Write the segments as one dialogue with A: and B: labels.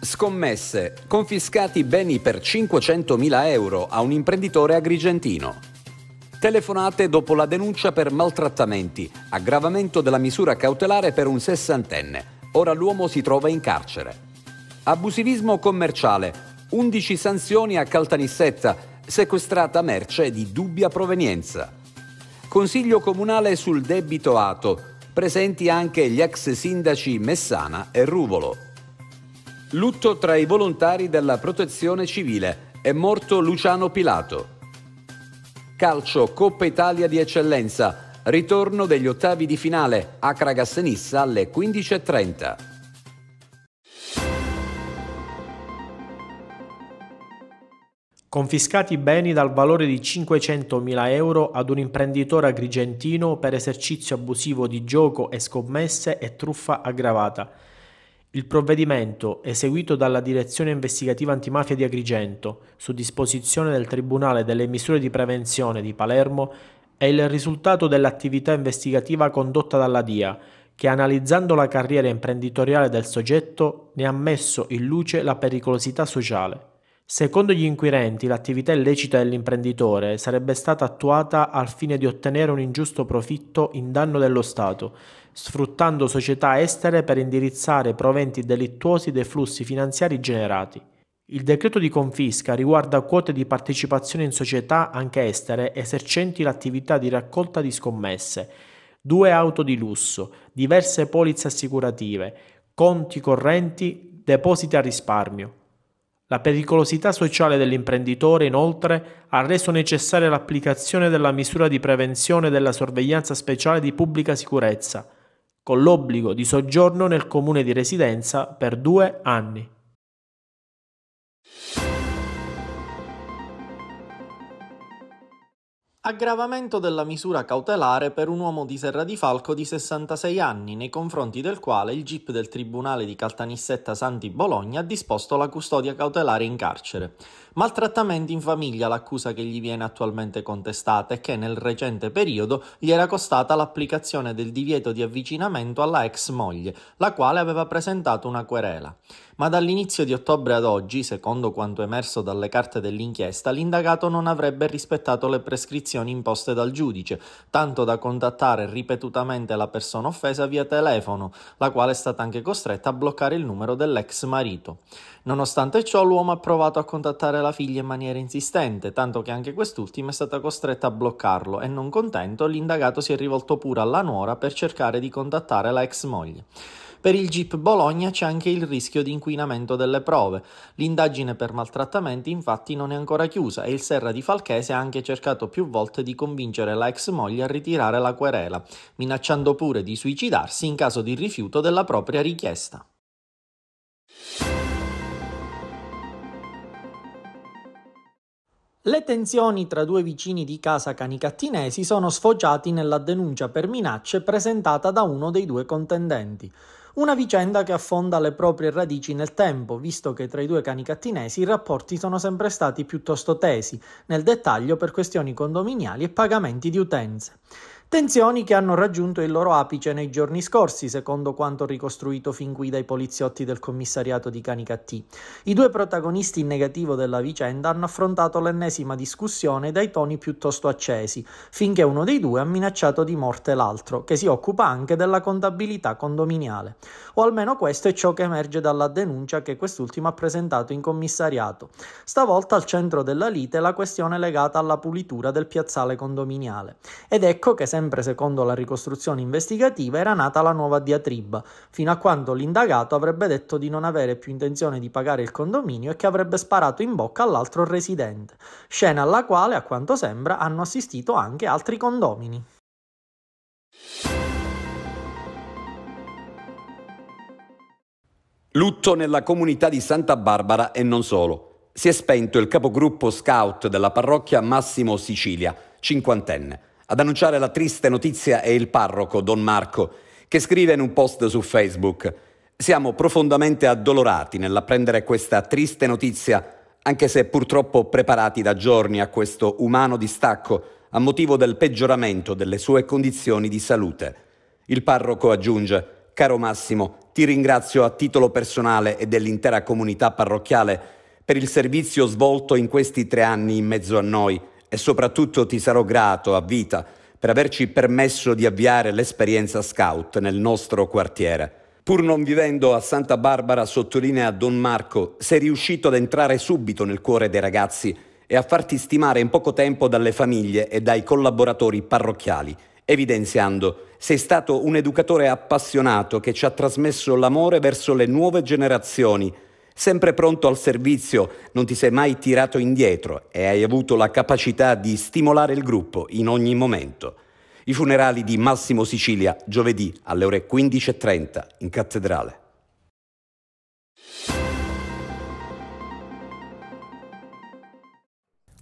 A: Scommesse. Confiscati beni per 500.000 euro a un imprenditore agrigentino. Telefonate dopo la denuncia per maltrattamenti. Aggravamento della misura cautelare per un sessantenne. Ora l'uomo si trova in carcere. Abusivismo commerciale. 11 sanzioni a Caltanissetta. Sequestrata merce di dubbia provenienza. Consiglio comunale sul debito ato. Presenti anche gli ex sindaci Messana e Ruvolo. Lutto tra i volontari della protezione civile. È morto Luciano Pilato. Calcio Coppa Italia di eccellenza. Ritorno degli ottavi di finale. Acragas-Nissa alle 15.30.
B: Confiscati beni dal valore di 500.000 euro ad un imprenditore agrigentino per esercizio abusivo di gioco e scommesse e truffa aggravata. Il provvedimento, eseguito dalla Direzione Investigativa Antimafia di Agrigento, su disposizione del Tribunale delle Misure di Prevenzione di Palermo, è il risultato dell'attività investigativa condotta dalla DIA, che analizzando la carriera imprenditoriale del soggetto ne ha messo in luce la pericolosità sociale. Secondo gli inquirenti l'attività illecita dell'imprenditore sarebbe stata attuata al fine di ottenere un ingiusto profitto in danno dello Stato, sfruttando società estere per indirizzare proventi delittuosi dei flussi finanziari generati. Il decreto di confisca riguarda quote di partecipazione in società anche estere esercenti l'attività di raccolta di scommesse, due auto di lusso, diverse polizze assicurative, conti correnti, depositi a risparmio. La pericolosità sociale dell'imprenditore, inoltre, ha reso necessaria l'applicazione della misura di prevenzione della sorveglianza speciale di pubblica sicurezza, con l'obbligo di soggiorno nel comune di residenza per due anni.
C: Aggravamento della misura cautelare per un uomo di Serra di Falco di 66 anni, nei confronti del quale il GIP del Tribunale di Caltanissetta Santi Bologna ha disposto la custodia cautelare in carcere. Maltrattamenti in famiglia l'accusa che gli viene attualmente contestata e che nel recente periodo gli era costata l'applicazione del divieto di avvicinamento alla ex moglie, la quale aveva presentato una querela. Ma dall'inizio di ottobre ad oggi, secondo quanto emerso dalle carte dell'inchiesta, l'indagato non avrebbe rispettato le prescrizioni imposte dal giudice, tanto da contattare ripetutamente la persona offesa via telefono, la quale è stata anche costretta a bloccare il numero dell'ex marito. Nonostante ciò, l'uomo ha provato a contattare la la figlia in maniera insistente, tanto che anche quest'ultima è stata costretta a bloccarlo e non contento l'indagato si è rivolto pure alla nuora per cercare di contattare la ex moglie. Per il GIP Bologna c'è anche il rischio di inquinamento delle prove. L'indagine per maltrattamenti infatti non è ancora chiusa e il Serra di Falchese ha anche cercato più volte di convincere la ex moglie a ritirare la querela, minacciando pure di suicidarsi in caso di rifiuto della propria richiesta. Le tensioni tra due vicini di casa canicattinesi sono sfoggiati nella denuncia per minacce presentata da uno dei due contendenti. Una vicenda che affonda le proprie radici nel tempo, visto che tra i due canicattinesi i rapporti sono sempre stati piuttosto tesi, nel dettaglio per questioni condominiali e pagamenti di utenze. Tensioni che hanno raggiunto il loro apice nei giorni scorsi, secondo quanto ricostruito fin qui dai poliziotti del commissariato di Canicattì. I due protagonisti in negativo della vicenda hanno affrontato l'ennesima discussione dai toni piuttosto accesi, finché uno dei due ha minacciato di morte l'altro, che si occupa anche della contabilità condominiale. O almeno questo è ciò che emerge dalla denuncia che quest'ultimo ha presentato in commissariato. Stavolta al centro della lite la questione legata alla pulitura del piazzale condominiale. Ed ecco che se sempre secondo la ricostruzione investigativa, era nata la nuova diatriba, fino a quando l'indagato avrebbe detto di non avere più intenzione di pagare il condominio e che avrebbe sparato in bocca all'altro residente, scena alla quale, a quanto sembra, hanno assistito anche altri condomini.
A: Lutto nella comunità di Santa Barbara e non solo. Si è spento il capogruppo scout della parrocchia Massimo Sicilia, cinquantenne. Ad annunciare la triste notizia è il parroco Don Marco, che scrive in un post su Facebook Siamo profondamente addolorati nell'apprendere questa triste notizia, anche se purtroppo preparati da giorni a questo umano distacco a motivo del peggioramento delle sue condizioni di salute. Il parroco aggiunge Caro Massimo, ti ringrazio a titolo personale e dell'intera comunità parrocchiale per il servizio svolto in questi tre anni in mezzo a noi e soprattutto ti sarò grato a vita per averci permesso di avviare l'esperienza scout nel nostro quartiere. Pur non vivendo a Santa Barbara, sottolinea Don Marco, sei riuscito ad entrare subito nel cuore dei ragazzi e a farti stimare in poco tempo dalle famiglie e dai collaboratori parrocchiali, evidenziando sei stato un educatore appassionato che ci ha trasmesso l'amore verso le nuove generazioni sempre pronto al servizio, non ti sei mai tirato indietro e hai avuto la capacità di stimolare il gruppo in ogni momento. I funerali di Massimo Sicilia, giovedì alle ore 15.30 in cattedrale.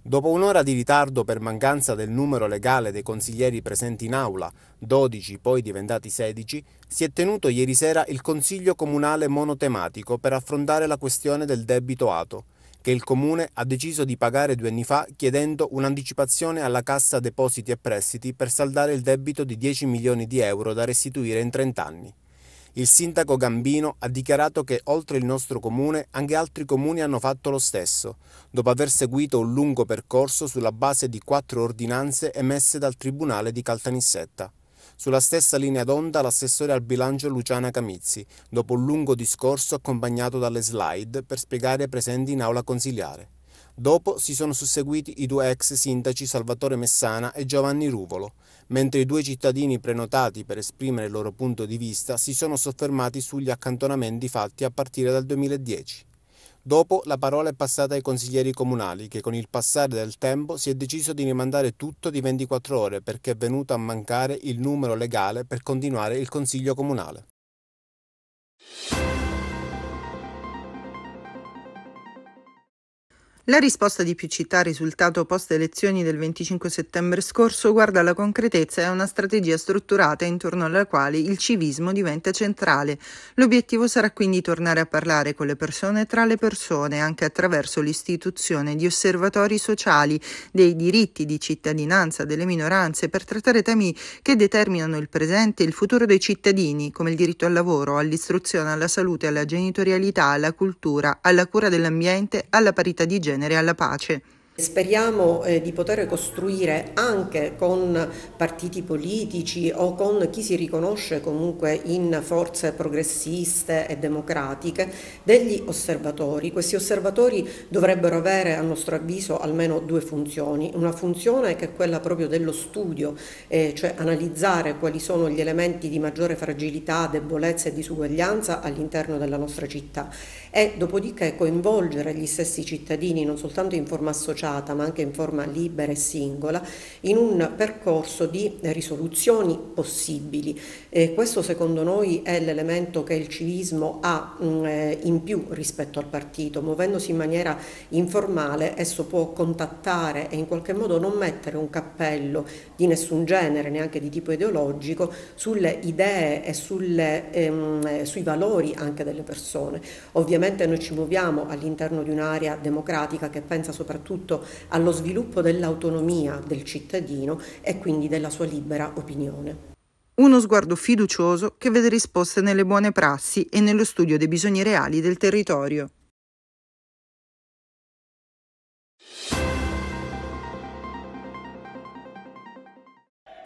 D: Dopo un'ora di ritardo per mancanza del numero legale dei consiglieri presenti in aula, 12 poi diventati 16, si è tenuto ieri sera il Consiglio Comunale monotematico per affrontare la questione del debito ATO, che il Comune ha deciso di pagare due anni fa chiedendo un'anticipazione alla Cassa Depositi e Prestiti per saldare il debito di 10 milioni di euro da restituire in 30 anni. Il sindaco Gambino ha dichiarato che oltre il nostro comune anche altri comuni hanno fatto lo stesso, dopo aver seguito un lungo percorso sulla base di quattro ordinanze emesse dal Tribunale di Caltanissetta. Sulla stessa linea d'onda l'assessore al bilancio Luciana Camizzi, dopo un lungo discorso accompagnato dalle slide per spiegare presenti in aula consiliare. Dopo si sono susseguiti i due ex sindaci Salvatore Messana e Giovanni Ruvolo, mentre i due cittadini prenotati per esprimere il loro punto di vista si sono soffermati sugli accantonamenti fatti a partire dal 2010. Dopo la parola è passata ai consiglieri comunali che con il passare del tempo si è deciso di rimandare tutto di 24 ore perché è venuto a mancare il numero legale per continuare il consiglio
E: comunale. La risposta di più città, risultato post elezioni del 25 settembre scorso, guarda alla concretezza e a una strategia strutturata intorno alla quale il civismo diventa centrale. L'obiettivo sarà quindi tornare a parlare con le persone tra le persone, anche attraverso l'istituzione di osservatori sociali dei diritti di cittadinanza delle minoranze per trattare temi che determinano il presente e il futuro dei cittadini, come il diritto al lavoro, all'istruzione, alla salute, alla genitorialità, alla cultura, alla cura dell'ambiente, alla parità di genere genere alla pace.
F: Speriamo eh, di poter costruire anche con partiti politici o con chi si riconosce comunque in forze progressiste e democratiche degli osservatori. Questi osservatori dovrebbero avere a nostro avviso almeno due funzioni, una funzione che è quella proprio dello studio, eh, cioè analizzare quali sono gli elementi di maggiore fragilità, debolezza e disuguaglianza all'interno della nostra città e dopodiché coinvolgere gli stessi cittadini non soltanto in forma associata associata ma anche in forma libera e singola, in un percorso di risoluzioni possibili. E questo secondo noi è l'elemento che il civismo ha mm, eh, in più rispetto al partito, muovendosi in maniera informale esso può contattare e in qualche modo non mettere un cappello di nessun genere, neanche di tipo ideologico, sulle idee e sulle, ehm, sui valori anche delle persone. Ovviamente noi ci muoviamo all'interno di un'area democratica che pensa soprattutto allo sviluppo dell'autonomia del
E: cittadino e quindi della sua libera opinione. Uno sguardo fiducioso che vede risposte nelle buone prassi e nello studio dei bisogni reali del territorio.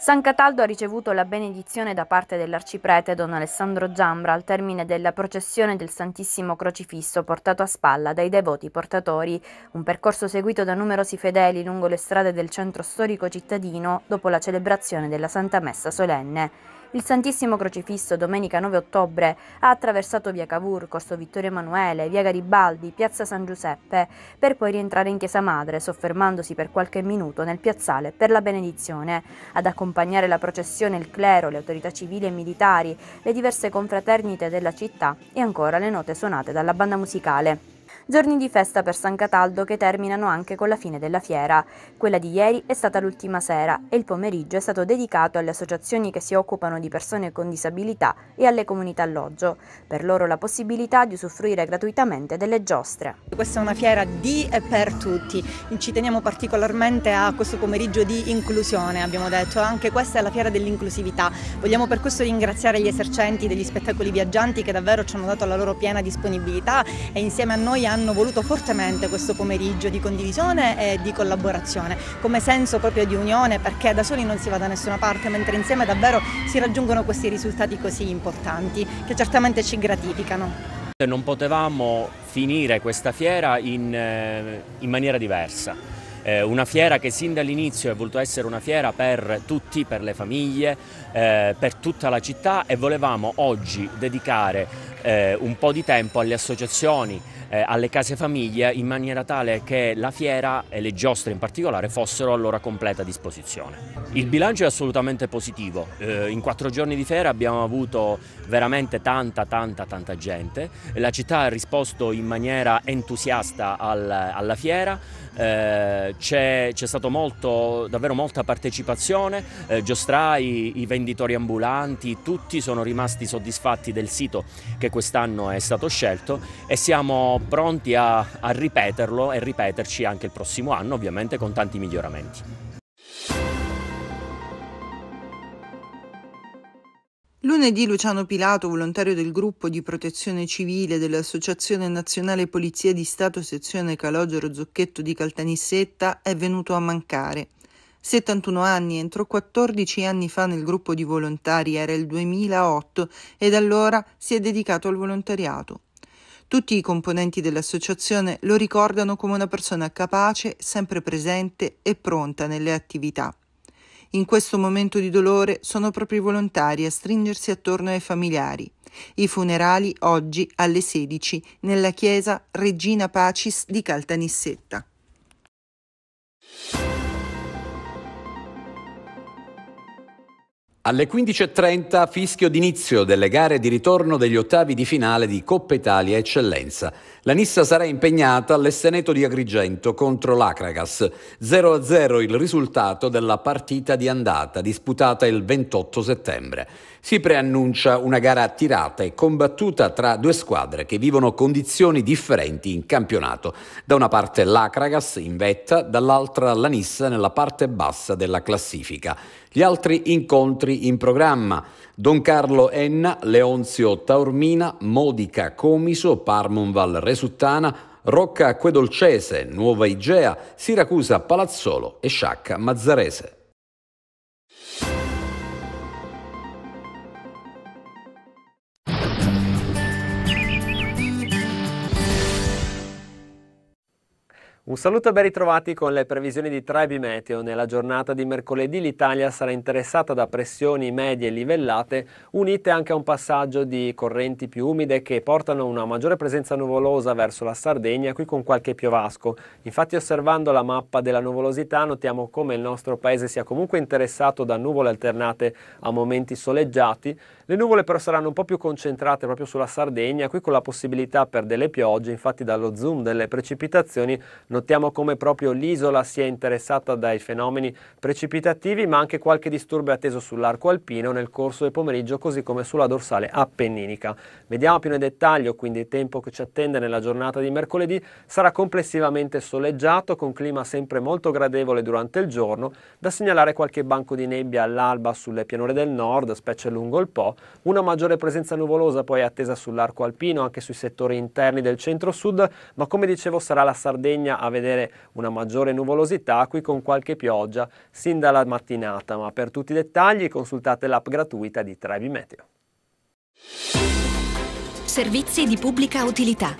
E: San Cataldo ha ricevuto la benedizione da parte dell'arciprete don Alessandro Giambra al termine della processione del Santissimo Crocifisso portato a spalla dai devoti portatori, un percorso seguito da numerosi fedeli lungo le strade del centro storico cittadino dopo la celebrazione della Santa Messa solenne. Il Santissimo Crocifisso domenica 9 ottobre ha attraversato via Cavour, Corso Vittorio Emanuele, via Garibaldi, piazza San Giuseppe, per poi rientrare in Chiesa Madre, soffermandosi per qualche minuto nel piazzale per la benedizione. Ad accompagnare la processione il clero, le autorità civili e militari, le diverse confraternite della città e ancora le note suonate dalla banda musicale giorni di festa per San Cataldo che terminano anche con la fine della fiera. Quella di ieri è stata l'ultima sera e il pomeriggio è stato dedicato alle associazioni che si occupano di persone con disabilità e alle comunità alloggio, per loro la possibilità di usufruire gratuitamente delle giostre.
F: Questa è una fiera di e per tutti, ci teniamo particolarmente a questo pomeriggio di inclusione, abbiamo detto, anche questa è la fiera dell'inclusività. Vogliamo per questo ringraziare gli esercenti degli spettacoli viaggianti che davvero ci hanno dato la loro piena disponibilità e insieme a noi hanno hanno voluto fortemente questo pomeriggio di condivisione e di collaborazione, come senso proprio di unione perché da soli non si va da nessuna parte, mentre insieme davvero si raggiungono questi risultati così importanti che certamente ci gratificano.
G: Non potevamo finire questa fiera in, eh, in maniera diversa eh, una fiera che sin dall'inizio è voluta essere una fiera per tutti, per le famiglie, eh, per tutta la città e volevamo oggi dedicare un po' di tempo alle associazioni, eh, alle case famiglie in maniera tale che la fiera e le giostre in particolare fossero a loro completa disposizione. Il bilancio è assolutamente positivo, eh, in quattro giorni di fiera abbiamo avuto veramente tanta tanta tanta gente, la città ha risposto in maniera entusiasta al, alla fiera, eh, c'è stata davvero molta partecipazione, eh, giostrai, i venditori ambulanti, tutti sono rimasti soddisfatti del sito che quest'anno è stato scelto e siamo pronti a, a ripeterlo e ripeterci anche il prossimo anno, ovviamente con tanti miglioramenti.
E: Lunedì Luciano Pilato, volontario del gruppo di protezione civile dell'Associazione Nazionale Polizia di Stato sezione Calogero Zucchetto di Caltanissetta, è venuto a mancare. 71 anni, entrò 14 anni fa nel gruppo di volontari, era il 2008 e da allora si è dedicato al volontariato. Tutti i componenti dell'associazione lo ricordano come una persona capace, sempre presente e pronta nelle attività. In questo momento di dolore sono proprio i volontari a stringersi attorno ai familiari. I funerali oggi alle 16 nella chiesa Regina Pacis di Caltanissetta.
A: Alle 15.30 fischio d'inizio delle gare di ritorno degli ottavi di finale di Coppa Italia Eccellenza. La Nissa sarà impegnata all'Esteneto di Agrigento contro l'Acragas. 0-0 il risultato della partita di andata disputata il 28 settembre. Si preannuncia una gara attirata e combattuta tra due squadre che vivono condizioni differenti in campionato. Da una parte l'Acragas in vetta, dall'altra la Nissa nella parte bassa della classifica. Gli altri incontri in programma Don Carlo Enna, Leonzio Taormina, Modica Comiso, Parmonval Resuttana, Rocca Quedolcese, Nuova Igea, Siracusa Palazzolo e Sciacca Mazzarese.
H: Un saluto e ben ritrovati con le previsioni di Trebi Meteo. Nella giornata di mercoledì l'Italia sarà interessata da pressioni medie livellate, unite anche a un passaggio di correnti più umide che portano una maggiore presenza nuvolosa verso la Sardegna, qui con qualche piovasco. Infatti osservando la mappa della nuvolosità notiamo come il nostro paese sia comunque interessato da nuvole alternate a momenti soleggiati, le nuvole però saranno un po' più concentrate proprio sulla Sardegna, qui con la possibilità per delle piogge, infatti dallo zoom delle precipitazioni notiamo come proprio l'isola sia interessata dai fenomeni precipitativi, ma anche qualche disturbo è atteso sull'arco alpino nel corso del pomeriggio, così come sulla dorsale appenninica. Vediamo più nel dettaglio quindi il tempo che ci attende nella giornata di mercoledì, sarà complessivamente soleggiato con clima sempre molto gradevole durante il giorno, da segnalare qualche banco di nebbia all'alba sulle pianure del nord, specie lungo il Po, una maggiore presenza nuvolosa poi è attesa sull'arco alpino, anche sui settori interni del centro-sud, ma come dicevo sarà la Sardegna a vedere una maggiore nuvolosità, qui con qualche pioggia sin dalla mattinata, ma per tutti i dettagli consultate l'app gratuita di Trevi Meteo.
G: Servizi di pubblica utilità.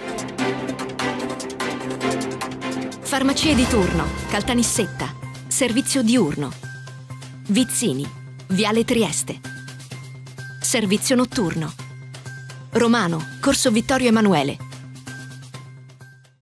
G: Farmacie di turno, Caltanissetta, servizio diurno. Vizzini, Viale Trieste servizio notturno. Romano, Corso Vittorio Emanuele,